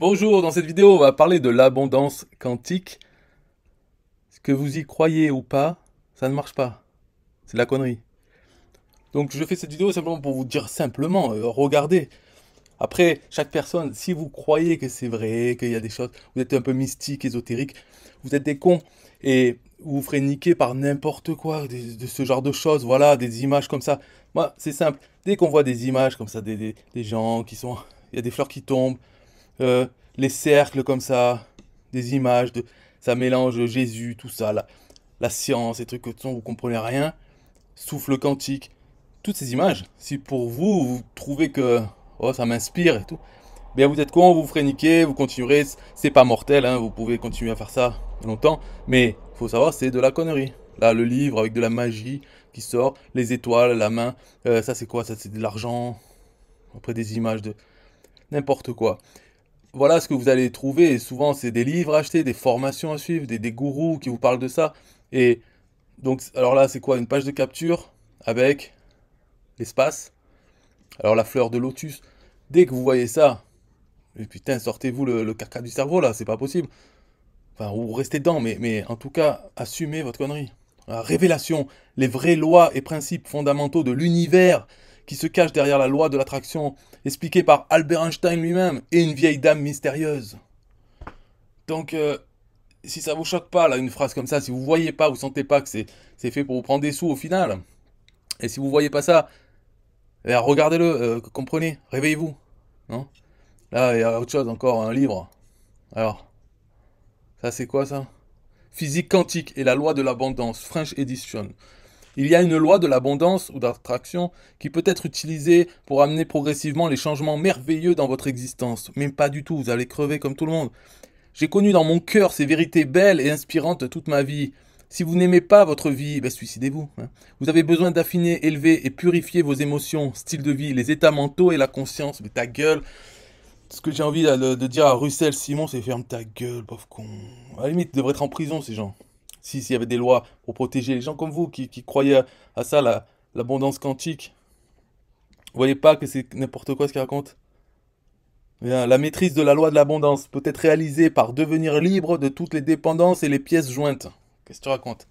Bonjour, dans cette vidéo, on va parler de l'abondance quantique. Ce que vous y croyez ou pas, ça ne marche pas. C'est de la connerie. Donc je fais cette vidéo simplement pour vous dire simplement, euh, regardez. Après, chaque personne, si vous croyez que c'est vrai, qu'il y a des choses, vous êtes un peu mystique, ésotérique, vous êtes des cons et vous vous ferez niquer par n'importe quoi, de, ce genre de choses, voilà, des images comme ça. Moi, c'est simple. Dès qu'on voit des images comme ça, des gens qui sont... Il y a des fleurs qui tombent, euh, les cercles comme ça, des images, de, ça mélange Jésus, tout ça, la, science, les trucs que vous comprenez rien, souffle quantique, toutes ces images. Si pour vous, vous trouvez que oh, ça m'inspire et tout, bien vous êtes con, vous vous ferez niquer, vous continuerez, c'est pas mortel, hein, vous pouvez continuer à faire ça longtemps, mais faut savoir, c'est de la connerie. Là, le livre avec de la magie qui sort, les étoiles, la main, euh, ça c'est quoi Ça c'est de l'argent, après des images de n'importe quoi voilà ce que vous allez trouver. Et souvent, c'est des livres acheter, des formations à suivre, des, gourous qui vous parlent de ça. Et donc, alors là, c'est quoi Une page de capture avec l'espace. Alors, la fleur de lotus. Dès que vous voyez ça, et putain, sortez-vous le, le, du cerveau là, c'est pas possible. Enfin, ou restez dedans, mais, en tout cas, assumez votre connerie. révélation, les vraies lois et principes fondamentaux de l'univers qui se cache derrière la loi de l'attraction, expliquée par Albert Einstein lui-même, et une vieille dame mystérieuse. Donc, euh, si ça vous choque pas, là, une phrase comme ça, si vous voyez pas, vous sentez pas que c'est fait pour vous prendre des sous au final, et si vous voyez pas ça, eh regardez-le, euh, comprenez, réveillez-vous. Là, il y a autre chose encore, un livre. Alors, ça c'est quoi ça Physique quantique et la loi de l'abondance, French Edition. Il y a une loi de l'abondance ou d'attraction qui peut être utilisée pour amener progressivement les changements merveilleux dans votre existence. Mais pas du tout, vous allez crever comme tout le monde. J'ai connu dans mon cœur ces vérités belles et inspirantes toute ma vie. Si vous n'aimez pas votre vie, ben, suicidez-vous. Hein. Vous avez besoin d'affiner, élever et purifier vos émotions, style de vie, les états mentaux et la conscience. Mais ta gueule, ce que j'ai envie de, dire à Russell Simon, c'est ferme ta gueule, pauvre con. À la limite, ils être en prison, ces gens s'il y avait des lois pour protéger les gens comme vous qui, croyaient à ça, l'abondance quantique, vous voyez pas que c'est n'importe quoi ce qu'il raconte eh La maîtrise de la loi de l'abondance peut être réalisée par devenir libre de toutes les dépendances et les pièces jointes. Qu'est-ce que tu racontes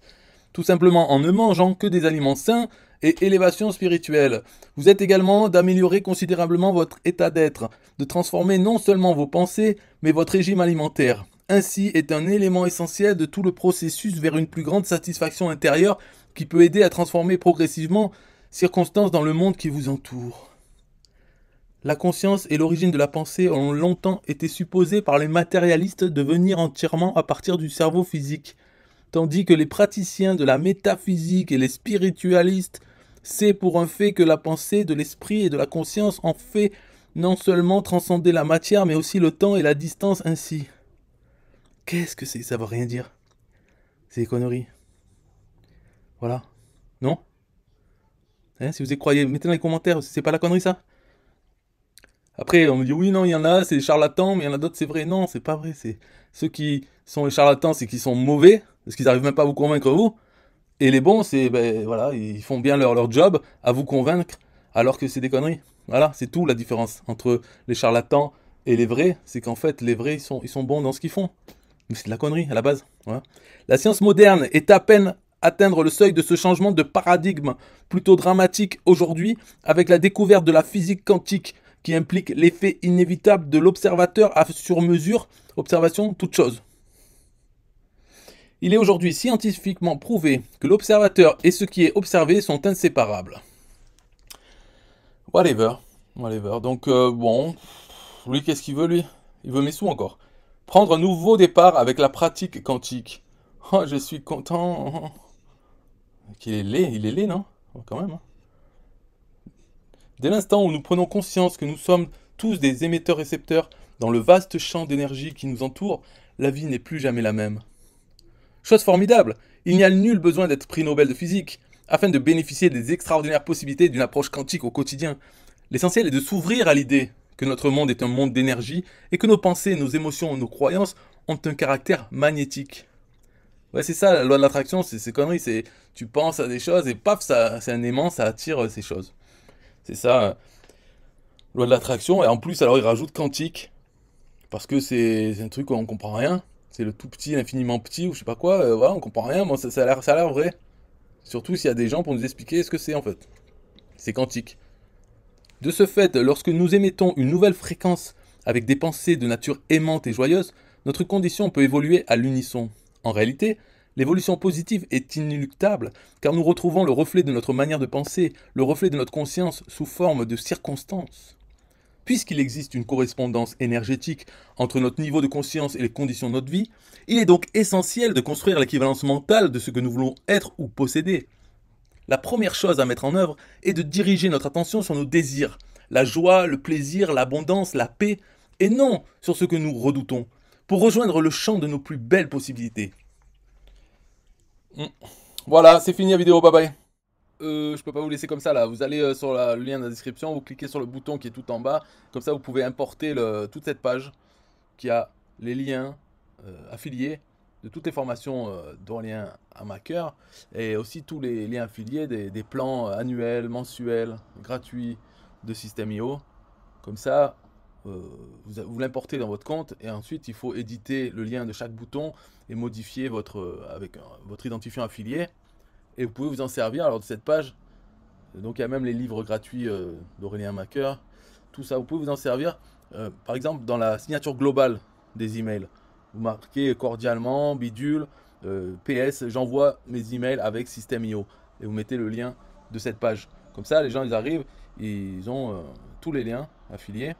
Tout simplement en ne mangeant que des aliments sains et élévation spirituelle. Vous êtes également d'améliorer considérablement votre état d'être, de transformer non seulement vos pensées, mais votre régime alimentaire ainsi est un élément essentiel de tout le processus vers une plus grande satisfaction intérieure qui peut aider à transformer progressivement circonstances dans le monde qui vous entoure. La conscience et l'origine de la pensée ont longtemps été supposées par les matérialistes de venir entièrement à partir du cerveau physique, tandis que les praticiens de la métaphysique et les spiritualistes c'est pour un fait que la pensée de l'esprit et de la conscience en fait non seulement transcender la matière mais aussi le temps et la distance ainsi. Qu'est-ce que c'est Ça veut rien dire. C'est des conneries. Voilà. Non hein, Si vous y croyez, mettez dans les commentaires, c'est pas la connerie ça après, on me dit oui, non, il y en a, c'est des charlatans, mais il y en a d'autres, c'est vrai. Non, c'est pas vrai. C'est ceux qui sont les charlatans, c'est qu'ils sont mauvais, parce qu'ils n'arrivent même pas à vous convaincre vous. Et les bons, c'est ben voilà, ils font bien leur, leur job à vous convaincre, alors que c'est des conneries. Voilà, c'est tout la différence entre les charlatans et les vrais, c'est qu'en fait, les vrais, ils sont, ils sont bons dans ce qu'ils font c'est de la connerie à la base. La science moderne est à peine atteindre le seuil de ce changement de paradigme plutôt dramatique aujourd'hui avec la découverte de la physique quantique qui implique l'effet inévitable de l'observateur à sur mesure, observation, toute chose. Il est aujourd'hui scientifiquement prouvé que l'observateur et ce qui est observé sont inséparables. Whatever, whatever. Donc euh, bon, lui qu'est-ce qu'il veut lui Il veut mes sous encore prendre un nouveau départ avec la pratique quantique. Oh, je suis content. Qu'il est laid, il est laid, non oh, Quand même. Hein. Dès l'instant où nous prenons conscience que nous sommes tous des émetteurs-récepteurs dans le vaste champ d'énergie qui nous entoure, la vie n'est plus jamais la même. Chose formidable, il n'y a nul besoin d'être prix Nobel de physique afin de bénéficier des extraordinaires possibilités d'une approche quantique au quotidien. L'essentiel est de s'ouvrir à l'idée que notre monde est un monde d'énergie et que nos pensées, nos émotions, nos croyances ont un caractère magnétique. Ouais, c'est ça, la loi de l'attraction, c'est ces conneries, c'est tu penses à des choses et paf, c'est un aimant, ça attire euh, ces choses. C'est ça, la euh, loi de l'attraction, et en plus, alors il rajoute quantique, parce que c'est un truc où on comprend rien, c'est le tout petit, infiniment petit, ou je sais pas quoi, euh, voilà, on comprend rien, bon, ça a l'air vrai. Surtout s'il y a des gens pour nous expliquer ce que c'est en fait. C'est quantique. De ce fait, lorsque nous émettons une nouvelle fréquence avec des pensées de nature aimante et joyeuse, notre condition peut évoluer à l'unisson. En réalité, l'évolution positive est inéluctable, car nous retrouvons le reflet de notre manière de penser, le reflet de notre conscience sous forme de circonstances. Puisqu'il existe une correspondance énergétique entre notre niveau de conscience et les conditions de notre vie, il est donc essentiel de construire l'équivalence mentale de ce que nous voulons être ou posséder la première chose à mettre en œuvre est de diriger notre attention sur nos désirs, la joie, le plaisir, l'abondance, la paix, et non sur ce que nous redoutons, pour rejoindre le champ de nos plus belles possibilités. Mm. Voilà, c'est fini la vidéo, bye bye. Euh, je peux pas vous laisser comme ça là. Vous allez euh, sur le lien de la description, vous cliquez sur le bouton qui est tout en bas. Comme ça, vous pouvez importer toute cette page qui a les liens euh, affiliés de toutes les formations euh, d'Aurélien Maker et aussi tous les liens affiliés des, plans euh, annuels, mensuels, gratuits de Système IO. Comme ça, euh, vous, l'importez dans votre compte et ensuite il faut éditer le lien de chaque bouton et modifier votre, avec votre identifiant affilié. Et vous pouvez vous en servir alors de cette page. Donc il y a même les livres gratuits d'Aurélien Maker. Tout ça, vous pouvez vous en servir. par exemple, dans la signature globale des emails. Vous marquez cordialement, bidule, euh, PS, j'envoie mes emails avec System.io. Et vous mettez le lien de cette page. Comme ça, les gens, ils arrivent, ils ont euh, tous les liens affiliés,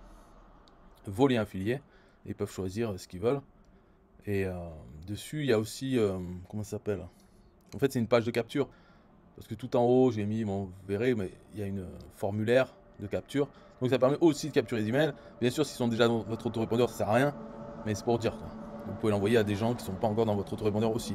vos liens affiliés, et ils peuvent choisir ce qu'ils veulent. Et euh, dessus, il y a aussi, comment ça s'appelle En fait, c'est une page de capture. Parce que tout en haut, j'ai mis, vous verrez, mais il y a une formulaire de capture. Donc ça permet aussi de capturer les emails. Bien sûr, s'ils sont déjà dans votre autorépondeur, ça sert à rien. Mais c'est pour dire quoi vous pouvez l'envoyer à des gens qui ne sont pas encore dans votre autorépondeur aussi.